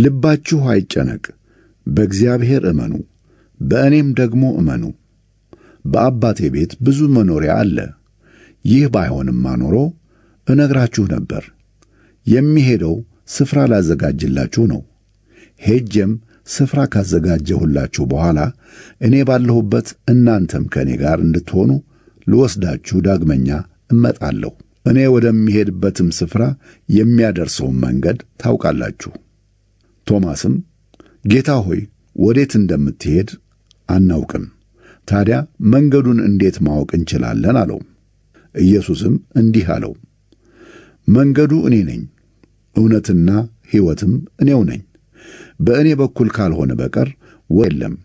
ልባችሁ አይጨነቅ። በእግዚአብሔር እመኑ፣ በእኔም ደግሞ እመኑ። በአባቴ ቤት ብዙ መኖሪያ አለ። ይህ ባይሆንማ ኖሮ እነግራችሁ ነበር። የሚሄደው ስፍራ ላዘጋጅላችሁ ነው። ሄጄም ስፍራ ካዘጋጀሁላችሁ በኋላ እኔ ባለሁበት እናንተም ከእኔ ጋር እንድትሆኑ ልወስዳችሁ ዳግመኛ እመጣለሁ። እኔ ወደሚሄድበትም ስፍራ የሚያደርሰውን መንገድ ታውቃላችሁ። ቶማስም ጌታ ሆይ ወዴት እንደምትሄድ አናውቅም፣ ታዲያ መንገዱን እንዴት ማወቅ እንችላለን? አለው። ኢየሱስም እንዲህ አለው፣ መንገዱ እኔ ነኝ፣ እውነትና ሕይወትም እኔው ነኝ። በእኔ በኩል ካልሆነ በቀር የለም።